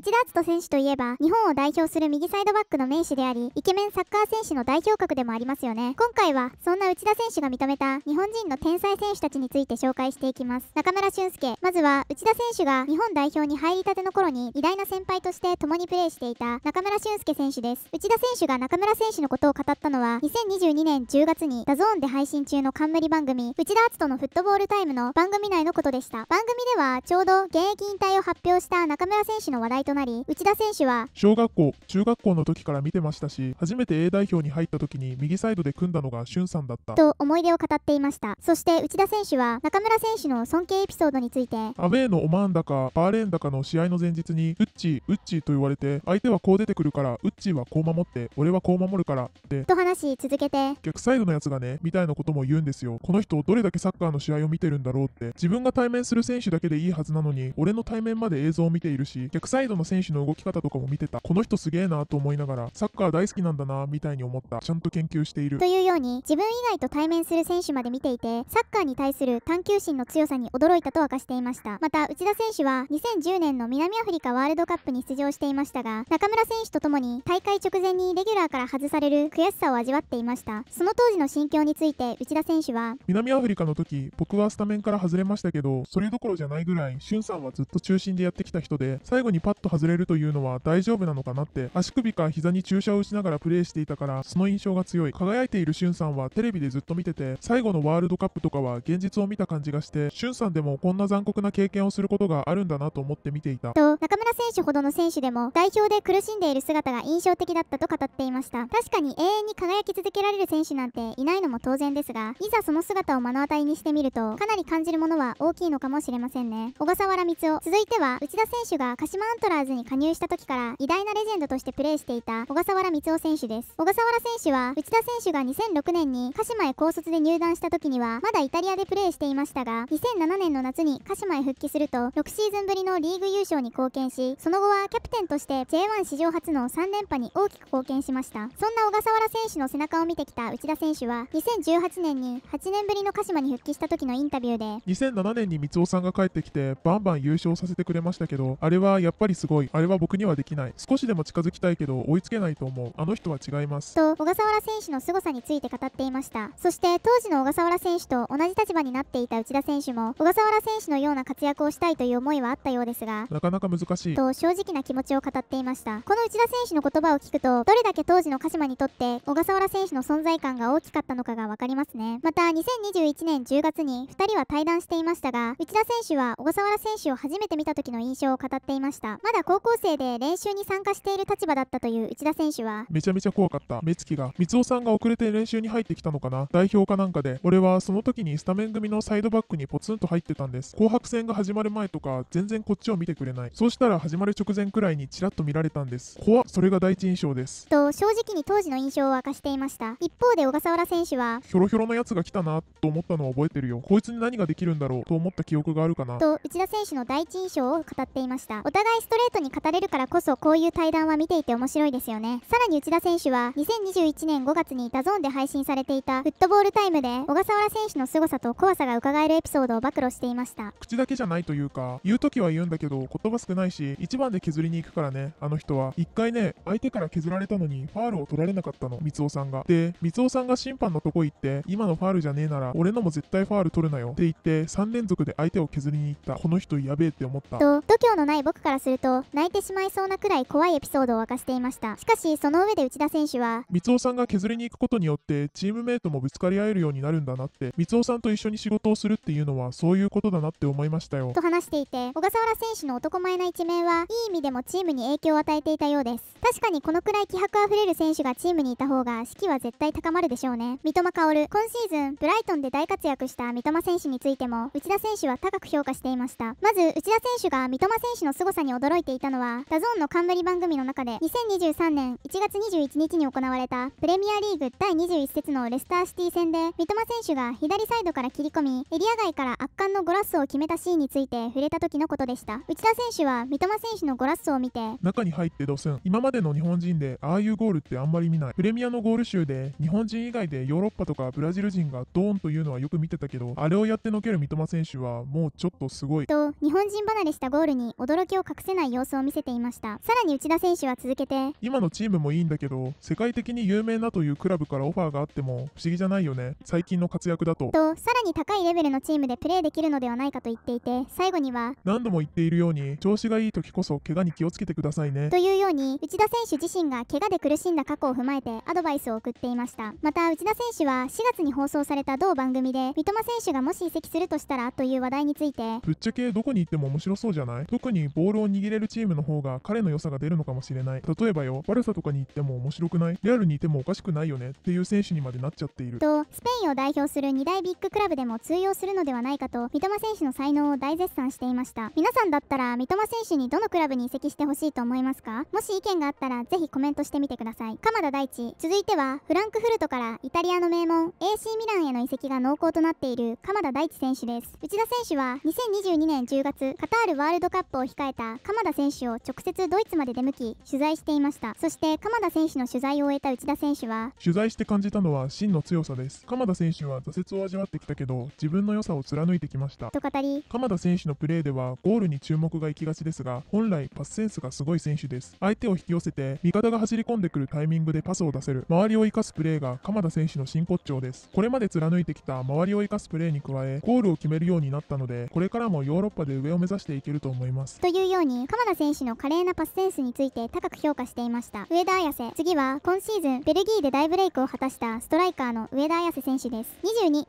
内田篤人選手といえば、日本を代表する右サイドバックの名手であり、イケメンサッカー選手の代表格でもありますよね。今回は、そんな内田選手が認めた日本人の天才選手たちについて紹介していきます。中村俊輔、まずは、内田選手が日本代表に入りたての頃に、偉大な先輩として共にプレーしていた中村俊輔選手です。内田選手が中村選手のことを語ったのは、2022年10月に、ダゾーンで配信中の冠番組、内田篤人のフットボールタイムの番組内のことでした。番組では、ちょうど現役引退を発表した中村選手の話題となり、内田選手は、小学校、中学校の時から見てましたし、初めて A 代表に入った時に右サイドで組んだのが俊さんだった。と思い出を語っていました。そして内田選手は、中村選手の尊敬エピソードについて、アウェーのオマーンだか、バーレーンだかの試合の前日に、ウッチー、ウッチーと言われて、相手はこう出てくるから、ウッチーはこう守って、俺はこう守るから、って。と話し続けて、逆サイドのやつがね、みたいなことも言うんですよ。この人、どれだけサッカーの試合を見てるんだろうって。自分が対面する選手だけでいいはずなのに、俺の対面まで映像を見ているし、逆サイドの選手の動き方とかも見てた。この人すげえなと思いながら、サッカー大好きなんだなみたいに思った。ちゃんと研究している。というように、自分以外と対面する選手まで見ていて、サッカーに対する探求心の強さに驚いたと明かしていました。また、内田選手は2010年の南アフリカワールドカップに出場していましたが、中村選手と共に大会直前にレギュラーから外される悔しさを味わっていました。その当時の心境について内田選手は、南アフリカの時、僕はスタメンから外れましたけど、それどころじゃないぐらい、しゅんさんはずっと中心でやってきた人で、最後にパッッと外れるというのは大丈夫なのかなって足首か膝に注射を打ちながらプレイしていたからその印象が強い輝いているしゅんさんはテレビでずっと見てて最後のワールドカップとかは現実を見た感じがしてしゅんさんでもこんな残酷な経験をすることがあるんだなと思って見ていたと中村選手ほどの選手でも代表で苦しんでいる姿が印象的だったと語っていました確かに永遠に輝き続けられる選手なんていないのも当然ですがいざその姿を目の当たりにしてみるとかなり感じるものは大きいのかもしれませんね小笠原光雄続いては内田選手が鹿島アントトラーズに加入した時から偉大なレジェンドとしてプレーしていた小笠原光男選手です。小笠原選手は内田選手が2006年に鹿島へ高卒で入団した時にはまだイタリアでプレーしていましたが、2007年の夏に鹿島へ復帰すると6シーズンぶりのリーグ優勝に貢献し、その後はキャプテンとして J1 史上初の3連覇に大きく貢献しました。そんな小笠原選手の背中を見てきた内田選手は2018年に8年ぶりの鹿島に復帰した時のインタビューで2007年に光雄さんが帰ってきてバンバン優勝させてくれましたけどあれはやっぱりすごい。あれは僕にはできない。少しでも近づきたいけど、追いつけないと思う。あの人は違います。と、小笠原選手の凄さについて語っていました。そして、当時の小笠原選手と同じ立場になっていた内田選手も、小笠原選手のような活躍をしたいという思いはあったようですが、なかなか難しい。と、正直な気持ちを語っていました。この内田選手の言葉を聞くと、どれだけ当時の鹿島にとって、小笠原選手の存在感が大きかったのかがわかりますね。また、2021年10月に2人は対談していましたが、内田選手は小笠原選手を初めて見た時の印象を語っていました。まだ高校生で練習に参加している立場だったという内田選手はめちゃめちゃ怖かった目つきが三雄さんが遅れて練習に入ってきたのかな代表かなんかで俺はその時にスタメン組のサイドバックにポツンと入ってたんです紅白戦が始まる前とか全然こっちを見てくれないそうしたら始まる直前くらいにちらっと見られたんです怖それが第一印象ですと正直に当時の印象を明かしていました一方で小笠原選手はひょろひょろのやつが来たなと思ったのを覚えてるよこいつに何ができるんだろうと思った記憶があるかなと内田選手の第一印象を語っていましたお互いストレートに語れるからこそこういう対談は見ていて面白いですよねさらに内田選手は2021年5月にダゾーンで配信されていたフットボールタイムで小笠原選手の凄さと怖さが伺えるエピソードを暴露していました口だけじゃないというか言う時は言うんだけど言葉少ないし1番で削りに行くからねあの人は1回ね相手から削られたのにファールを取られなかったの三尾さんがで三尾さんが審判のとこ行って今のファールじゃねえなら俺のも絶対ファール取るなよって言って3連続で相手を削りに行ったこの人やべえって思ったと度胸のない僕からするとと泣いてしまいそうなくらい怖いエピソードを明かしていましたしかしその上で内田選手は三尾さんが削りに行くことによってチームメイトもぶつかり合えるようになるんだなって三尾さんと一緒に仕事をするっていうのはそういうことだなって思いましたよと話していて小笠原選手の男前な一面はいい意味でもチームに影響を与えていたようです確かにこのくらい気迫あふれる選手がチームにいた方が士気は絶対高まるでしょうね三笘薫今シーズンブライトンで大活躍した三笘選手についても内田選手は高く評価していましたまず内田選手が三笘選手の凄さに驚いていたのはダゾーンの冠番組の中で2023年1月21日に行われたプレミアリーグ第21節のレスターシティ戦で三笘選手が左サイドから切り込みエリア外から圧巻のゴラッソを決めたシーンについて触れた時のことでした内田選手は三笘選手のゴラッソを見て中に入ってドスン今までの日本人でああいうゴールってあんまり見ないプレミアのゴール集で日本人以外でヨーロッパとかブラジル人がドーンというのはよく見てたけどあれをやってのける三笘選手はもうちょっとすごいと日本人離れしたゴールに驚きを隠せないない様子を見せていましたさらに内田選手は続けて今のチームもいいんだけど世界的に有名なというクラブからオファーがあっても不思議じゃないよね最近の活躍だととさらに高いレベルのチームでプレーできるのではないかと言っていて最後には何度も言っているように調子がいい時こそ怪我に気をつけてくださいねというように内田選手自身が怪我で苦しんだ過去を踏まえてアドバイスを送っていましたまた内田選手は4月に放送された同番組で三笘選手がもし移籍するとしたらという話題についてぶっちゃけどこに行っても面白そうじゃない特にボールを握入れるチームの方が彼の良さが出るのかもしれない。例えばよ、バルサとかに行っても面白くないレアルにいてもおかしくないよねっていう選手にまでなっちゃっている。と、スペインを代表する2大ビッグクラブでも通用するのではないかと、三笘選手の才能を大絶賛していました。皆さんだったら、三笘選手にどのクラブに移籍してほしいと思いますかもし意見があったら、ぜひコメントしてみてください。鎌田大地。続いては、フランクフルトからイタリアの名門、AC ミランへの移籍が濃厚となっている鎌田大地選手です。内田選手は、2022年10月、カタールワールドカップを控えた鎌鎌田選手を直接ドイツまで出向き取材していましたそして鎌田選手の取材を終えた内田選手は取材して感じたのは真の強さです鎌田選手は挫折を味わってきたけど自分の良さを貫いてきましたと語り鎌田選手のプレーではゴールに注目が行きがちですが本来パスセンスがすごい選手です相手を引き寄せて味方が走り込んでくるタイミングでパスを出せる周りを生かすプレーが鎌田選手の真骨頂ですこれまで貫いてきた周りを生かすプレーに加えゴールを決めるようになったのでこれからもヨーロッパで上を目指していけると思いますというように鎌田選手の華麗なパスセンスについて高く評価していました上田綺世次は今シーズンベルギーで大ブレイクを果たしたストライカーの上田綺世選手です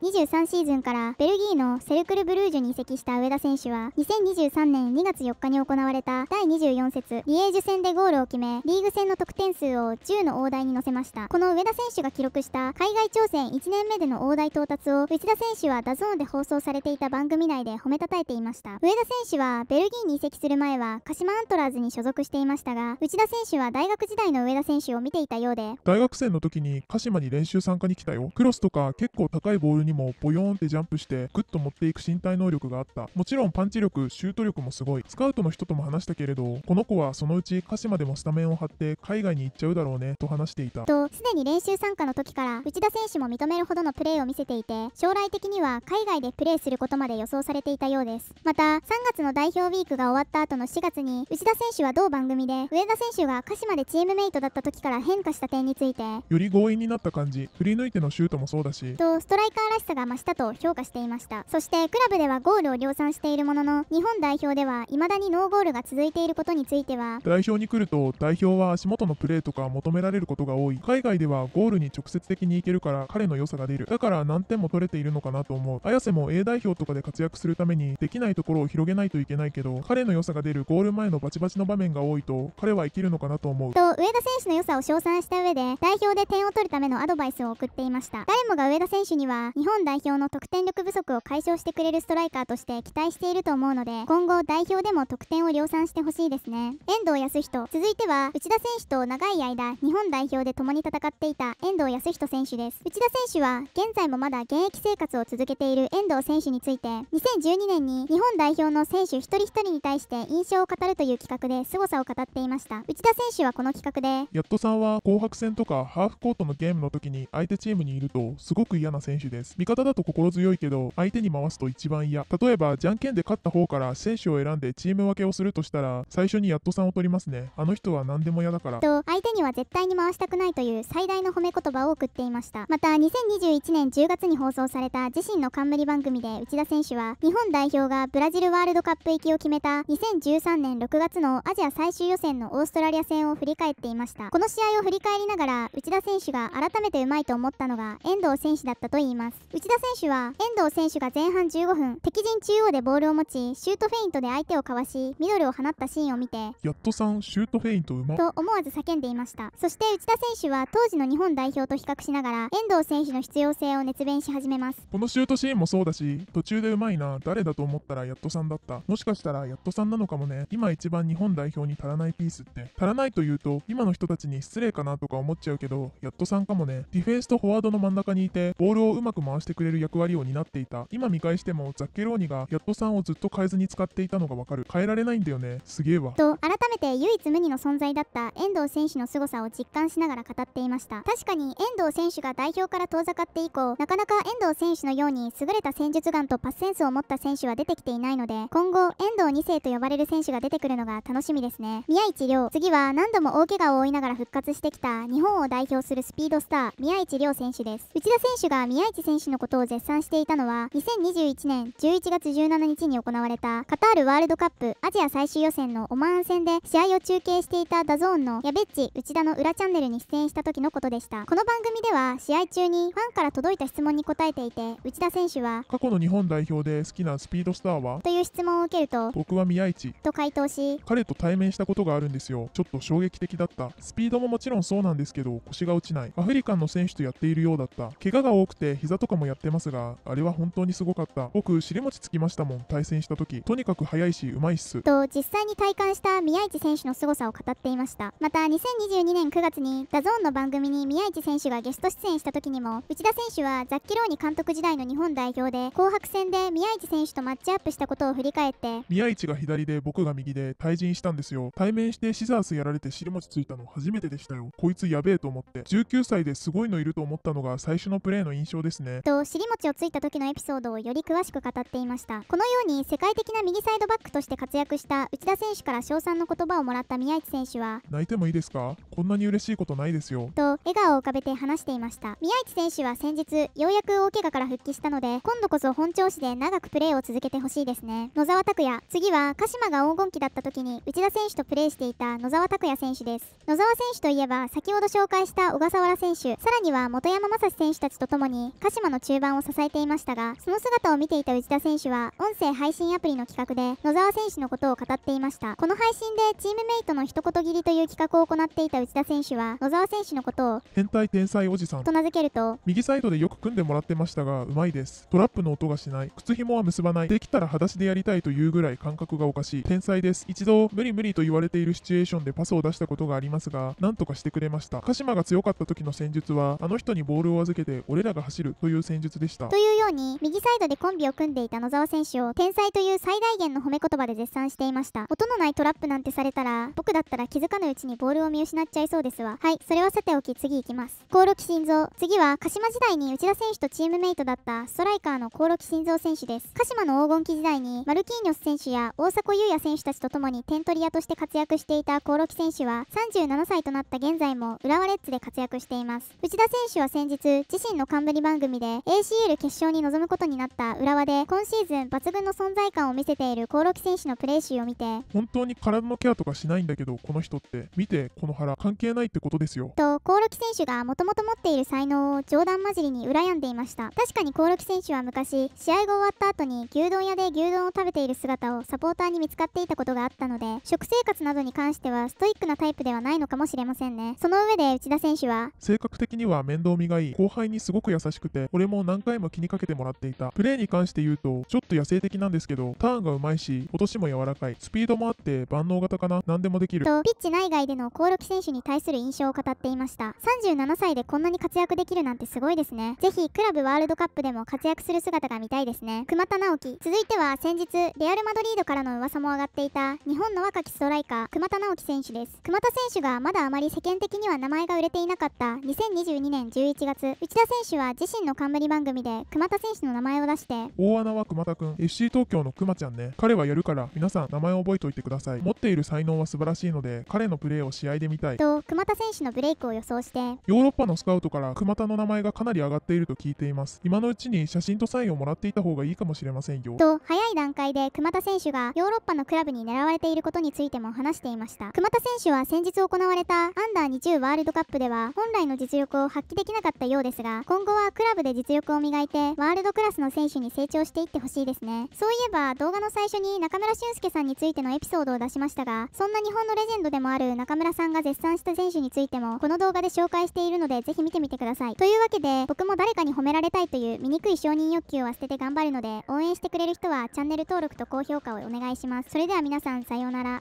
2223シーズンからベルギーのセルクルブルージュに移籍した上田選手は2023年2月4日に行われた第24節リエージュ戦でゴールを決めリーグ戦の得点数を10の大台に乗せましたこの上田選手が記録した海外挑戦1年目での大台到達を内田選手はダゾーンで放送されていた番組内で褒めたたえていました上田選手はベルギーに移籍する前は鹿島アントラーズに所属していましたが内田選手は大学時代の上田選手を見ていたようで大学生の時に鹿島に練習参加に来たよクロスとか結構高いボールにもボヨーンってジャンプしてグッと持っていく身体能力があったもちろんパンチ力シュート力もすごいスカウトの人とも話したけれどこの子はそのうち鹿島でもスタメンを張って海外に行っちゃうだろうねと話していたとすでに練習参加の時から内田選手も認めるほどのプレーを見せていて将来的には海外でプレーすることまで予想されていたようですまた3月の代表ウィークが終わった後の4月に内田選手は同番組で上田選手が鹿島でチームメイトだった時から変化した点についてより強引になった感じ振り抜いてのシュートもそうだしとストライカーらしさが増したと評価していましたそしてクラブではゴールを量産しているものの日本代表では未だにノーゴールが続いていることについては代表に来ると代表は足元のプレーとか求められることが多い海外ではゴールに直接的に行けるから彼の良さが出るだから何点も取れているのかなと思う綾瀬も A 代表とかで活躍するためにできないところを広げないといけないけど彼の良さが出るゴールル前のバチバチの場面が多いと彼は生きるのかなと思うと上田選手の良さを称賛した上で代表で点を取るためのアドバイスを送っていました誰もが上田選手には日本代表の得点力不足を解消してくれるストライカーとして期待していると思うので今後代表でも得点を量産してほしいですね遠藤康人続いては内田選手と長い間日本代表で共に戦っていた遠藤康人選手です内田選手は現在もまだ現役生活を続けている遠藤選手について2012年に日本代表の選手一人一人に対して印象を語るという企画で凄さを語っていました内田選手はこの企画でやっとさんは紅白戦とかハーフコートのゲームの時に相手チームにいるとすごく嫌な選手です味方だと心強いけど相手に回すと一番嫌例えばじゃんけんで勝った方から選手を選んでチーム分けをするとしたら最初にやっとさんを取りますねあの人は何でも嫌だからと相手には絶対に回したくないという最大の褒め言葉を送っていましたまた2021年10月に放送された自身の冠番組で内田選手は日本代表がブラジルワールドカップ行きを決めた2013年年6月のアジア最終予選のオーストラリア戦を振り返っていましたこの試合を振り返りながら内田選手が改めてうまいと思ったのが遠藤選手だったといいます内田選手は遠藤選手が前半15分敵陣中央でボールを持ちシュートフェイントで相手をかわしミドルを放ったシーンを見てやっとさんシュートフェイントうまと思わず叫んでいましたそして内田選手は当時の日本代表と比較しながら遠藤選手の必要性を熱弁し始めますこのシュートシーンもそうだし途中でうまいな誰だと思ったらやっとさんだったもしかしたらやっとさんなのかもね今一番日本代表に足らないピースって、足らないというと、今の人たちに失礼かなとか思っちゃうけど、やっとさんかもね。ディフェンスとフォワードの真ん中にいて、ボールをうまく回してくれる役割を担っていた。今見返しても、ザッケローニがやっとさんをずっと変えずに使っていたのがわかる。変えられないんだよね。すげえわ。と、改めて唯一無二の存在だった遠藤選手の凄さを実感しながら語っていました。確かに遠藤選手が代表から遠ざかって以降、なかなか遠藤選手のように優れた戦術眼とパスセンスを持った選手は出てきていないので、今後、遠藤2世と呼ばれる選手が出てくるのが楽しみですね宮市亮次は何度も大怪我を負いながら復活してきた日本を代表するスピードスター宮市亮選手です内田選手が宮市選手のことを絶賛していたのは2021年11月17日に行われたカタールワールドカップアジア最終予選のオマーン戦で試合を中継していたダゾーンのやべっち内田の裏チャンネルに出演した時のことでしたこの番組では試合中にファンから届いた質問に答えていて内田選手は過去の日本代表で好きなスピードスターはという質問を受けると僕は宮市と回回答し彼と対面したことがあるんですよちょっと衝撃的だったスピードももちろんそうなんですけど腰が落ちないアフリカンの選手とやっているようだった怪我が多くて膝とかもやってますがあれは本当にすごかった僕尻餅つきましたもん対戦した時とにかく速いしうまいっすと実際に体感した宮市選手の凄さを語っていましたまた2022年9月にダゾーンの番組に宮市選手がゲスト出演した時にも内田選手はザッキローニ監督時代の日本代表で紅白戦で宮市選手とマッチアップしたことを振り返って宮市が左で僕が右右で退陣したんですよ。対面してシザースやられて尻餅ついたの初めてでしたよ。こいつやべえと思って。19歳ですごいのいると思ったのが最初のプレーの印象ですね。と、尻餅をついた時のエピソードをより詳しく語っていました。このように世界的な右サイドバックとして活躍した内田選手から称賛の言葉をもらった宮市選手は、泣いてもいいですかこんなに嬉しいことないですよ。と、笑顔を浮かべて話していました。宮市選手は先日、ようやく大怪我から復帰したので、今度こそ本調子で長くプレーを続けてほしいですね。野沢拓也、次は鹿島が黄金期だった時に内田選手とプレーしていた野澤拓也選手です野澤選手といえば先ほど紹介した小笠原選手さらには本山雅史選手たちと共に鹿島の中盤を支えていましたがその姿を見ていた内田選手は音声配信アプリの企画で野澤選手のことを語っていましたこの配信でチームメイトの一言切りという企画を行っていた内田選手は野澤選手のことを変態天才おじさんと名付けると右サイドでよく組んでもらってましたがうまいですトラップの音がしない靴紐は結ばないできたら裸足でやりたいというぐらい感覚がおかしい天才です。一度、無理無理と言われているシチュエーションでパスを出したことがありますが、なんとかしてくれました。鹿島が強かった時の戦術は、あの人にボールを預けて、俺らが走るという戦術でした。というように、右サイドでコンビを組んでいた野沢選手を、天才という最大限の褒め言葉で絶賛していました。音のないトラップなんてされたら、僕だったら気づかぬうちにボールを見失っちゃいそうですわ。はい、それはさておき、次行きます。興梠心臓。次は、鹿島時代に内田選手とチームメイトだったストライカーの興梠心臓選手です。鹿島の黄金期時代に、マルキーニョス選手や大迫勇也選手たちと共に点取り屋として活躍していた興梠選手は37歳となった現在も浦和レッズで活躍しています内田選手は先日自身の冠番組で ACL 決勝に臨むことになった浦和で今シーズン抜群の存在感を見せている興梠選手のプレー集を見て本当に体のケアとかしないんだけどこの人って見てこの腹関係ないってことですよと興梠選手がもともと持っている才能を冗談交じりに羨んでいました確かに興梠選手は昔試合が終わった後に牛丼屋で牛丼を食べている姿をサポーターに見つかっていたことがあったので、食生活などに関してはストイックなタイプではないのかもしれませんね。その上で内田選手は、性格的には面倒見がいい、後輩にすごく優しくて、俺も何回も気にかけてもらっていた。プレーに関して言うと、ちょっと野生的なんですけど、ターンがうまいし、落としも柔らかい、スピードもあって万能型かな、何でもできる。と、ピッチ内外でのコオロキ選手に対する印象を語っていました。37歳でこんなに活躍できるなんてすごいですね。ぜひ、クラブワールドカップでも活躍する姿が見たいですね。熊田直樹。続いては先日、レアル・マドリードからの噂も上がっていいた日本の若きストライカー熊田直樹選手です熊田選手がまだあまり世間的には名前が売れていなかった2022年11月内田選手は自身の冠番組で熊田選手の名前を出して大穴は熊田くん FC 東京の熊ちゃんね彼はやるから皆さん名前を覚えておいてください持っている才能は素晴らしいので彼のプレーを試合で見たいと熊田選手のブレイクを予想してヨーロッパのスカウトから熊田の名前がかなり上がっていると聞いています今のうちに写真とサインをもらっていた方がいいかもしれませんよと早い段階で熊田選手がヨーロッパのクラブブに狙われていることについても話していました熊田選手は先日行われたアンダー20ワールドカップでは本来の実力を発揮できなかったようですが今後はクラブで実力を磨いてワールドクラスの選手に成長していってほしいですねそういえば動画の最初に中村俊輔さんについてのエピソードを出しましたがそんな日本のレジェンドでもある中村さんが絶賛した選手についてもこの動画で紹介しているのでぜひ見てみてくださいというわけで僕も誰かに褒められたいという醜い承認欲求は捨てて頑張るので応援してくれる人はチャンネル登録と高評価をお願いしますそれでは皆さんさようなら。